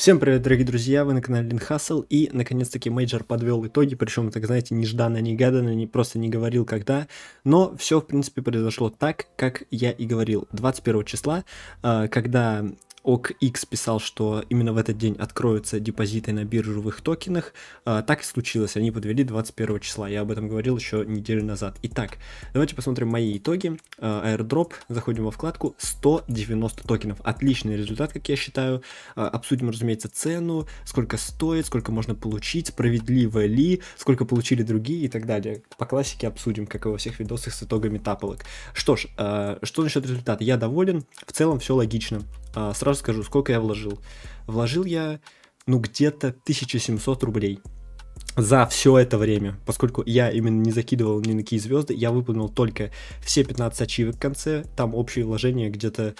Всем привет, дорогие друзья, вы на канале Линхасл, и наконец-таки мейджор подвел итоги, причем, так знаете, нежданно, негаданно, не просто не говорил когда, но все, в принципе, произошло так, как я и говорил. 21 числа, а, когда OKX писал, что именно в этот день откроются депозиты на биржу в их токенах. А, так и случилось, они подвели 21 числа. Я об этом говорил еще неделю назад. Итак, давайте посмотрим мои итоги. А, airdrop, заходим во вкладку, 190 токенов. Отличный результат, как я считаю. А, обсудим, разумеется, цену, сколько стоит, сколько можно получить, справедливо ли, сколько получили другие и так далее. По классике обсудим, как и во всех видосах с итогами таполок. Что ж, а, что насчет результата? Я доволен, в целом все логично. А, сразу скажу, сколько я вложил. Вложил я, ну, где-то 1700 рублей за все это время, поскольку я именно не закидывал ни на какие звезды, я выполнил только все 15 ачивок в конце, там общее вложение где-то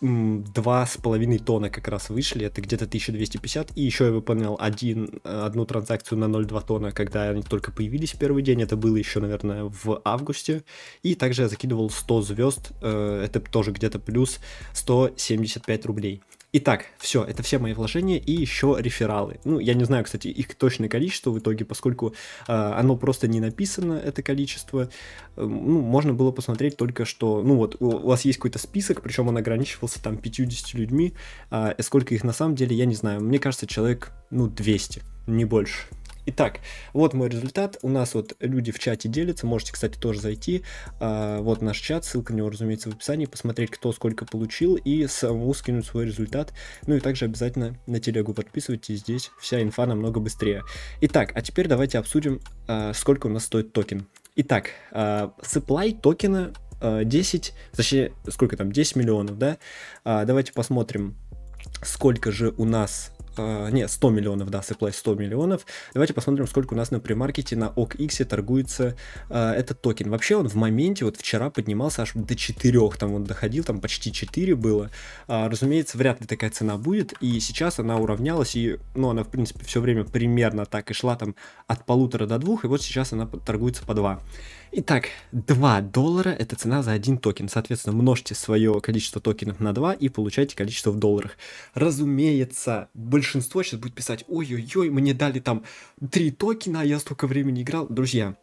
два с половиной тона как раз вышли, это где-то 1250, и еще я выполнял один, э, одну транзакцию на 0,2 тона, когда они только появились в первый день, это было еще, наверное, в августе, и также я закидывал 100 звезд, э, это тоже где-то плюс 175 рублей. Итак, все, это все мои вложения и еще рефералы. Ну, я не знаю, кстати, их точное количество в итоге, поскольку э, оно просто не написано, это количество. Э, ну, можно было посмотреть только что, ну вот, у, у вас есть какой-то список, причем он ограничивался там 50 людьми, э, сколько их на самом деле, я не знаю. Мне кажется, человек, ну, 200, не больше. Итак, вот мой результат. У нас вот люди в чате делятся. Можете, кстати, тоже зайти. А, вот наш чат, ссылка на него, разумеется, в описании. Посмотреть, кто сколько получил и саму скинуть свой результат. Ну и также обязательно на телегу подписывайтесь. Здесь вся инфа намного быстрее. Итак, а теперь давайте обсудим, а, сколько у нас стоит токен. Итак, а, supply токена 10, точнее, сколько там, 10 миллионов, да? давайте посмотрим, сколько же у нас э, не, 100 миллионов, да, supply 100 миллионов. Давайте посмотрим, сколько у нас на премаркете на OKX торгуется э, этот токен. Вообще он в моменте, вот вчера поднимался аж до 4, там он доходил, там почти 4 было. Э, разумеется, вряд ли такая цена будет, и сейчас она уравнялась, и, ну, она, в принципе, все время примерно так и шла, там, от полутора до двух, и вот сейчас она торгуется по 2. Итак, 2 доллара – это цена за один токен. Соответственно, множьте свое количество токенов на 2 и получайте количество в долларах. Разумеется, блин, большинство сейчас будет писать, ой-ой-ой, мне дали там три токена, а я столько времени играл. Друзья,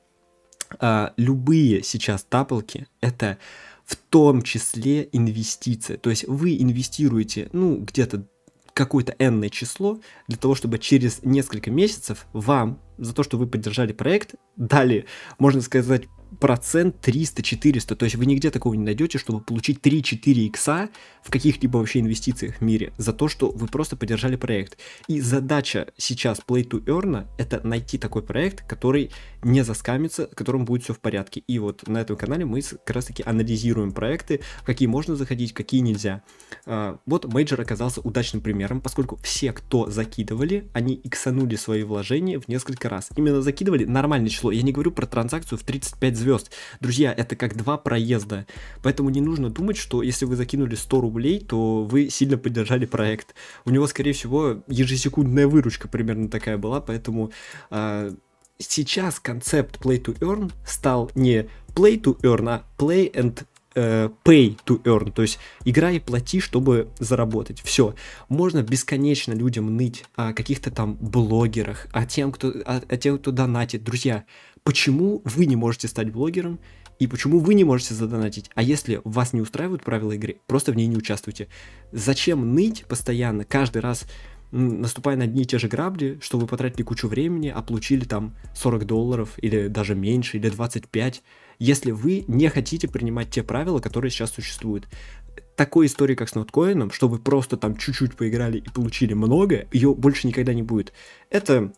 а, любые сейчас таплки это в том числе инвестиция. То есть вы инвестируете, ну, где-то какое-то энное число для того, чтобы через несколько месяцев вам за то, что вы поддержали проект, дали, можно сказать, процент 300-400. То есть вы нигде такого не найдете, чтобы получить 3-4 икса в каких-либо вообще инвестициях в мире за то, что вы просто поддержали проект. И задача сейчас Play to Earn это найти такой проект, который не заскамится, которым будет все в порядке. И вот на этом канале мы как раз таки анализируем проекты, в какие можно заходить, какие нельзя. А, вот Major оказался удачным примером, поскольку все, кто закидывали, они иксанули свои вложения в несколько раз. Именно закидывали нормальное число. Я не говорю про транзакцию в 35 звезд. Друзья, это как два проезда. Поэтому не нужно думать, что если вы закинули 100 рублей, то вы сильно поддержали проект. У него, скорее всего, ежесекундная выручка примерно такая была, поэтому... Э, сейчас концепт Play to Earn стал не Play to Earn, а Play and Э, pay to earn, то есть играй, плати, чтобы заработать. Все. Можно бесконечно людям ныть о каких-то там блогерах, о тем, кто, о, о тех, кто донатит. Друзья, почему вы не можете стать блогером и почему вы не можете задонатить. А если вас не устраивают правила игры, просто в ней не участвуйте. Зачем ныть постоянно, каждый раз наступая на одни и те же грабли, что вы потратили кучу времени, а получили там 40 долларов или даже меньше, или 25, если вы не хотите принимать те правила, которые сейчас существуют. Такой истории, как с ноткоином, что вы просто там чуть-чуть поиграли и получили много, ее больше никогда не будет. Это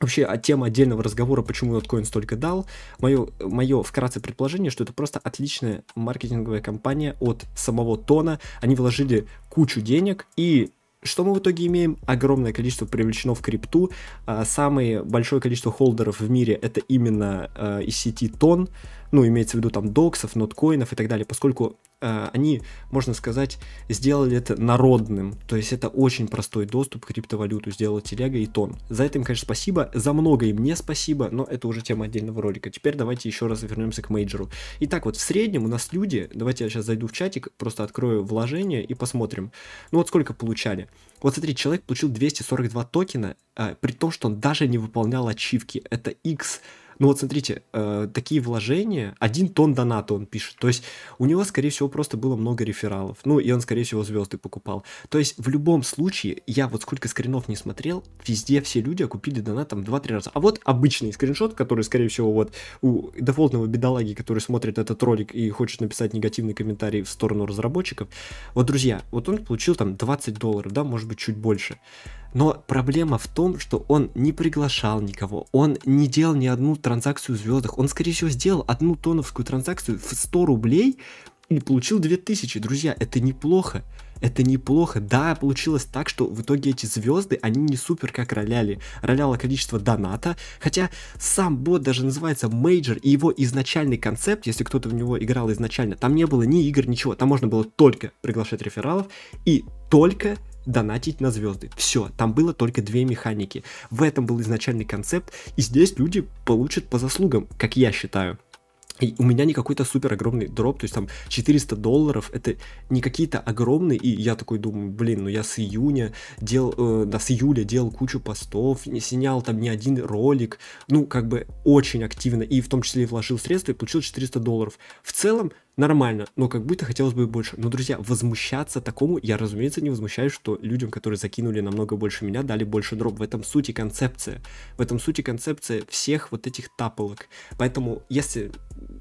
Вообще, а тема отдельного разговора, почему Notcoin столько дал, мое, мое вкратце предположение, что это просто отличная маркетинговая компания от самого Тона. Они вложили кучу денег и что мы в итоге имеем? Огромное количество привлечено в крипту. А, самое большое количество холдеров в мире это именно а, из сети Тон ну, имеется в виду там доксов, ноткоинов и так далее, поскольку э, они, можно сказать, сделали это народным, то есть это очень простой доступ к криптовалюту сделал Телега и Тон. За это им, конечно, спасибо, за многое мне спасибо, но это уже тема отдельного ролика. Теперь давайте еще раз вернемся к мейджору. Итак, вот в среднем у нас люди, давайте я сейчас зайду в чатик, просто открою вложение и посмотрим, ну вот сколько получали. Вот смотри, человек получил 242 токена, э, при том, что он даже не выполнял ачивки, это x ну вот смотрите, э, такие вложения, один тон доната он пишет. То есть у него, скорее всего, просто было много рефералов. Ну и он, скорее всего, звезды покупал. То есть в любом случае, я вот сколько скринов не смотрел, везде все люди купили донат там 2-3 раза. А вот обычный скриншот, который, скорее всего, вот у дефолтного бедолаги, который смотрит этот ролик и хочет написать негативный комментарий в сторону разработчиков. Вот, друзья, вот он получил там 20 долларов, да, может быть, чуть больше. Но проблема в том, что он не приглашал никого, он не делал ни одну транзакцию в звездах, он, скорее всего, сделал одну тоновскую транзакцию в 100 рублей и получил 2000, друзья, это неплохо. Это неплохо. Да, получилось так, что в итоге эти звезды, они не супер как роляли. Роляло количество доната. Хотя сам бот даже называется Major, и его изначальный концепт, если кто-то в него играл изначально, там не было ни игр, ничего. Там можно было только приглашать рефералов и только донатить на звезды. Все, там было только две механики. В этом был изначальный концепт, и здесь люди получат по заслугам, как я считаю. И у меня не какой-то супер огромный дроп, то есть там 400 долларов, это не какие-то огромные, и я такой думаю, блин, ну я с июня делал, э, да, с июля делал кучу постов, не снял там ни один ролик, ну как бы очень активно, и в том числе и вложил средства, и получил 400 долларов. В целом, нормально, но как будто хотелось бы больше. Но, друзья, возмущаться такому я, разумеется, не возмущаюсь, что людям, которые закинули намного больше меня, дали больше дроп. В этом сути концепция. В этом сути концепция всех вот этих таполок. Поэтому, если,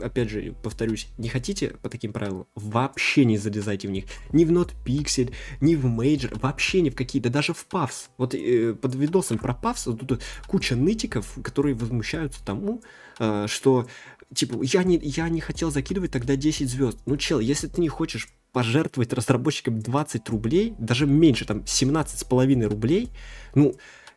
опять же, повторюсь, не хотите по таким правилам, вообще не залезайте в них. Ни в NotPixel, ни в Major, вообще ни в какие, да даже в Puffs. Вот э, под видосом про Puffs тут куча нытиков, которые возмущаются тому, э, что типа, я не, я не хотел закидывать тогда 10 звезд. Ну, чел, если ты не хочешь пожертвовать разработчикам 20 рублей, даже меньше, там, 17,5 рублей, ну,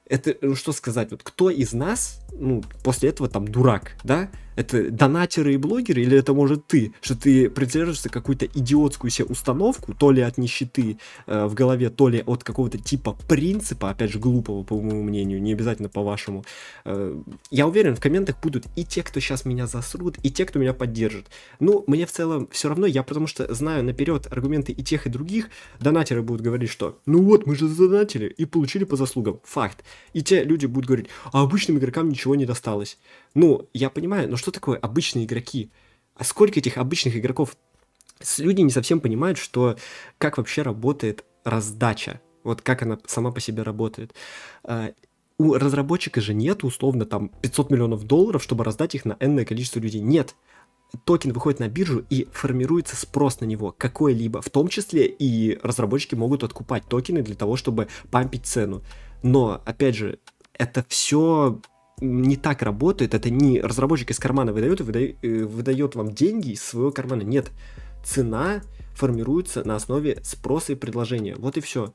это, ну, что сказать, вот кто из нас, ну, после этого там дурак, да, это донатеры и блогеры, или это может ты, что ты придерживаешься какую-то идиотскую себе установку, то ли от нищеты э, в голове, то ли от какого-то типа принципа, опять же, глупого, по моему мнению, не обязательно по вашему. Э, я уверен, в комментах будут и те, кто сейчас меня засрут, и те, кто меня поддержит. Ну, мне в целом все равно, я потому что знаю наперед аргументы и тех, и других, донатеры будут говорить, что ну вот, мы же задонатили и получили по заслугам. Факт. И те люди будут говорить, а обычным игрокам ничего не досталось. Ну, я понимаю, но что такое обычные игроки? А сколько этих обычных игроков? Люди не совсем понимают, что как вообще работает раздача, вот как она сама по себе работает. А, у разработчика же нет условно там 500 миллионов долларов, чтобы раздать их на энное количество людей. Нет токен выходит на биржу и формируется спрос на него какой-либо, в том числе и разработчики могут откупать токены для того, чтобы пампить цену. Но, опять же, это все не так работает, это не разработчик из кармана выдает и выдает, э, выдает вам деньги из своего кармана. Нет, цена формируется на основе спроса и предложения. Вот и все.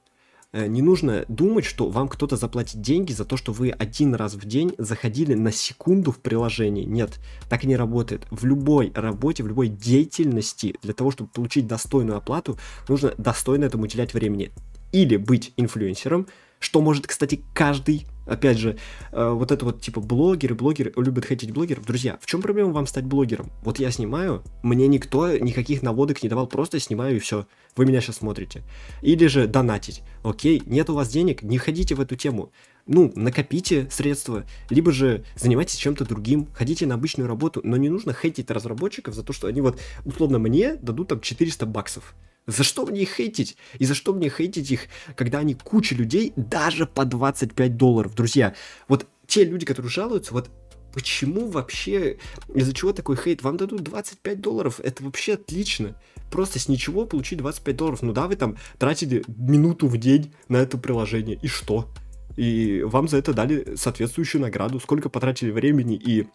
Э, не нужно думать, что вам кто-то заплатит деньги за то, что вы один раз в день заходили на секунду в приложение. Нет, так не работает. В любой работе, в любой деятельности, для того, чтобы получить достойную оплату, нужно достойно этому уделять времени. Или быть инфлюенсером, что может, кстати, каждый опять же, э, вот это вот типа блогеры, блогеры, любят хейтить блогеров. Друзья, в чем проблема вам стать блогером? Вот я снимаю, мне никто никаких наводок не давал, просто снимаю и все. Вы меня сейчас смотрите. Или же донатить. Окей, нет у вас денег, не ходите в эту тему. Ну, накопите средства, либо же занимайтесь чем-то другим, ходите на обычную работу, но не нужно хейтить разработчиков за то, что они вот, условно, мне дадут там 400 баксов. За что мне их хейтить? И за что мне хейтить их, когда они куча людей, даже по 25 долларов? Друзья, вот те люди, которые жалуются, вот почему вообще, из-за чего такой хейт? Вам дадут 25 долларов, это вообще отлично. Просто с ничего получить 25 долларов. Ну да, вы там тратили минуту в день на это приложение, и что? И вам за это дали соответствующую награду, сколько потратили времени и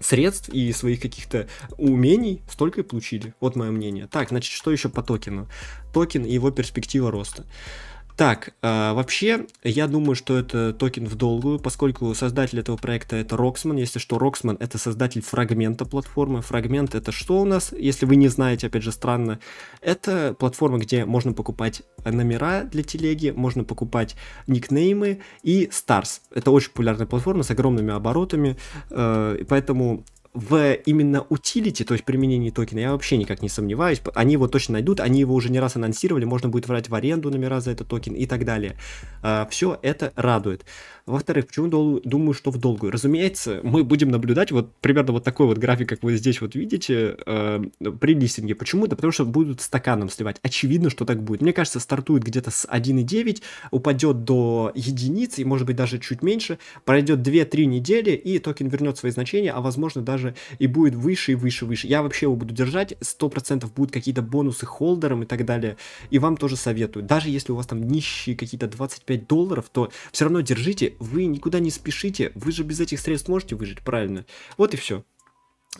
средств и своих каких-то умений столько и получили. Вот мое мнение. Так, значит, что еще по токену? Токен и его перспектива роста. Так, э, вообще, я думаю, что это токен в долгую, поскольку создатель этого проекта это Роксман. Если что, Роксман это создатель фрагмента платформы. Фрагмент это что у нас? Если вы не знаете, опять же, странно, это платформа, где можно покупать номера для телеги, можно покупать никнеймы и Stars. Это очень популярная платформа с огромными оборотами, э, поэтому в именно утилите, то есть применении токена, я вообще никак не сомневаюсь. Они его точно найдут, они его уже не раз анонсировали, можно будет врать в аренду номера за этот токен и так далее. А, Все это радует. Во-вторых, почему думаю, что в долгую? Разумеется, мы будем наблюдать вот примерно вот такой вот график, как вы здесь вот видите, э, при листинге. Почему? Да потому что будут стаканом сливать. Очевидно, что так будет. Мне кажется, стартует где-то с 1,9, упадет до единицы, и может быть даже чуть меньше. Пройдет 2-3 недели, и токен вернет свои значения, а возможно даже и будет выше и выше, выше. Я вообще его буду держать, 100% будут какие-то бонусы холдерам и так далее. И вам тоже советую. Даже если у вас там нищие какие-то 25 долларов, то все равно держите, вы никуда не спешите, вы же без этих средств можете выжить, правильно? Вот и все.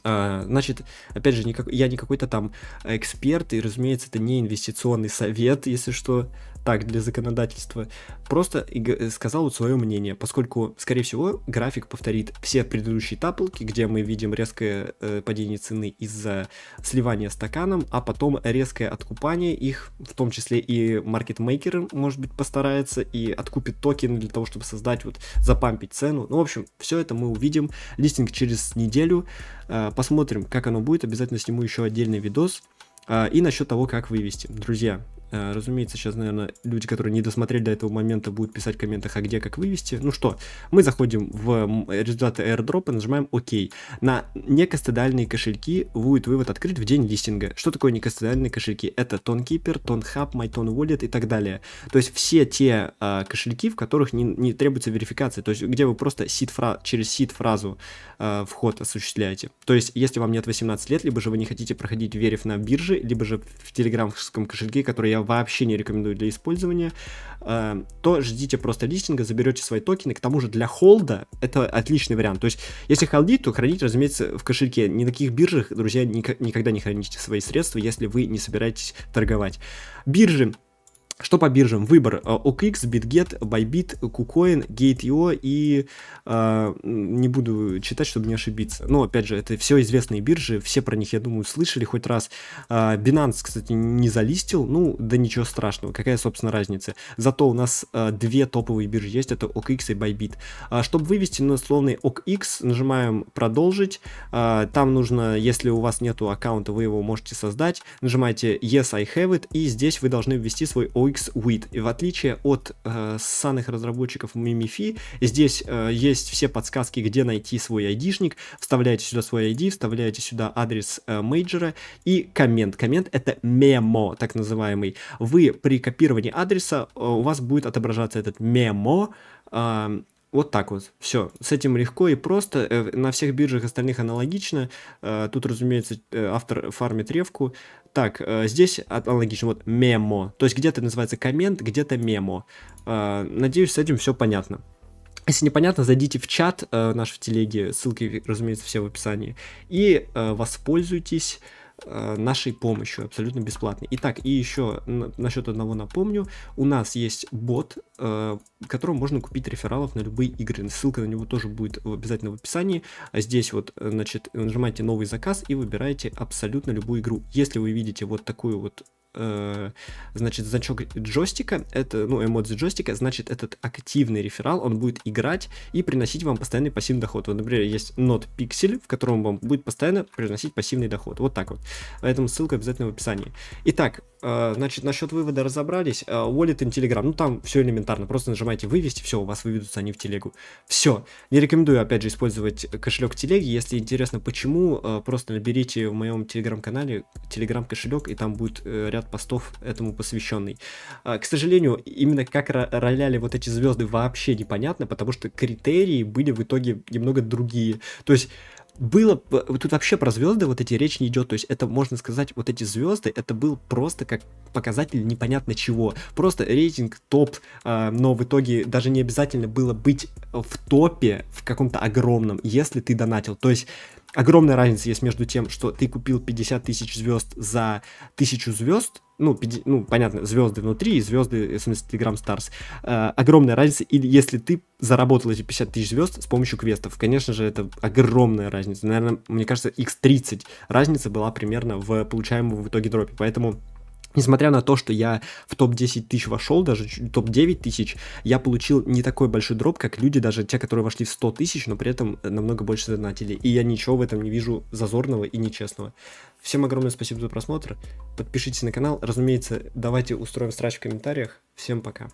А, значит, опять же, никак, я не какой-то там эксперт, и, разумеется, это не инвестиционный совет, если что так для законодательства, просто сказал вот свое мнение, поскольку, скорее всего, график повторит все предыдущие таплки, где мы видим резкое э, падение цены из-за сливания стаканом, а потом резкое откупание их, в том числе и маркетмейкеры, может быть, постараются и откупит токены для того, чтобы создать, вот, запампить цену. Ну, в общем, все это мы увидим. Листинг через неделю. Э, посмотрим, как оно будет. Обязательно сниму еще отдельный видос. Э, и насчет того, как вывести. Друзья, Э, разумеется, сейчас, наверное, люди, которые не досмотрели до этого момента, будут писать в комментах, а где, как вывести. Ну что, мы заходим в результаты airdrop и нажимаем ОК. На некастодальные кошельки будет вывод открыт в день листинга. Что такое некастодальные кошельки? Это TonKeeper, TonHub, MyTonWallet и так далее. То есть все те э, кошельки, в которых не, не требуется верификация, то есть где вы просто seed фра через сид фразу э, вход осуществляете. То есть если вам нет 18 лет, либо же вы не хотите проходить вериф на бирже, либо же в телеграмском кошельке, который я вообще не рекомендую для использования, э, то ждите просто листинга, заберете свои токены. К тому же для холда это отличный вариант. То есть, если холдить, то хранить, разумеется, в кошельке. Ни на каких биржах, друзья, никогда не храните свои средства, если вы не собираетесь торговать. Биржи что по биржам? Выбор э, OKX, BitGet, Bybit, KuCoin, Gate.io и э, не буду читать, чтобы не ошибиться. Но, опять же, это все известные биржи, все про них, я думаю, слышали хоть раз. Э, Binance, кстати, не залистил, ну, да ничего страшного, какая, собственно, разница. Зато у нас э, две топовые биржи есть, это OKX и Bybit. Э, а чтобы вывести на условный OKX, нажимаем «Продолжить». Э, там нужно, если у вас нету аккаунта, вы его можете создать. Нажимаете «Yes, I have it», и здесь вы должны ввести свой OKX UX Wit. И в отличие от э, ссаных разработчиков Mimify, здесь э, есть все подсказки, где найти свой айдишник. Вставляете сюда свой ID, вставляете сюда адрес э, мейджера и коммент. Коммент это мемо, так называемый. Вы при копировании адреса э, у вас будет отображаться этот мемо, э, вот так вот. Все. С этим легко и просто. Э, на всех биржах остальных аналогично. Э, тут, разумеется, э, автор фармит ревку. Так, здесь аналогично. Вот мемо. То есть где-то называется коммент, где-то мемо. Надеюсь, с этим все понятно. Если непонятно, зайдите в чат э, наш в телеге, ссылки, разумеется, все в описании, и воспользуйтесь Э, нашей помощью, абсолютно бесплатной. Итак, и еще насчет одного напомню, у нас есть бот, э, которым можно купить рефералов на любые игры. Ссылка на него тоже будет обязательно в описании. А Здесь вот, э, значит, нажимаете новый заказ и выбираете абсолютно любую игру. Если вы видите вот такую вот Э, значит, значок джойстика, это, ну, эмодзи джойстика, значит, этот активный реферал, он будет играть и приносить вам постоянный пассивный доход. Вот, например, есть нот пиксель, в котором вам будет постоянно приносить пассивный доход. Вот так вот. Поэтому а ссылка обязательно в описании. Итак, э, значит, насчет вывода разобрались. Э, Wallet и Telegram, ну, там все элементарно. Просто нажимаете вывести, все, у вас выведутся они в телегу. Все. Не рекомендую, опять же, использовать кошелек телеги. Если интересно, почему, э, просто наберите в моем телеграм-канале телеграм-кошелек, и там будет ряд ряд постов этому посвященный. А, к сожалению, именно как роляли вот эти звезды вообще непонятно, потому что критерии были в итоге немного другие. То есть было, тут вообще про звезды вот эти речь не идет, то есть это, можно сказать, вот эти звезды, это был просто как показатель непонятно чего, просто рейтинг топ, а, но в итоге даже не обязательно было быть в топе в каком-то огромном, если ты донатил, то есть огромная разница есть между тем, что ты купил 50 тысяч звезд за тысячу звезд, ну, 50, ну, понятно, звезды внутри и звезды, в смысле, Telegram Stars. Э, огромная разница, или если ты заработал эти 50 тысяч звезд с помощью квестов. Конечно же, это огромная разница. Наверное, мне кажется, x30 разница была примерно в получаемом в итоге дропе. Поэтому Несмотря на то, что я в топ-10 тысяч вошел, даже топ-9 тысяч, я получил не такой большой дроп, как люди, даже те, которые вошли в 100 тысяч, но при этом намного больше донатили. И я ничего в этом не вижу зазорного и нечестного. Всем огромное спасибо за просмотр. Подпишитесь на канал. Разумеется, давайте устроим страч в комментариях. Всем пока.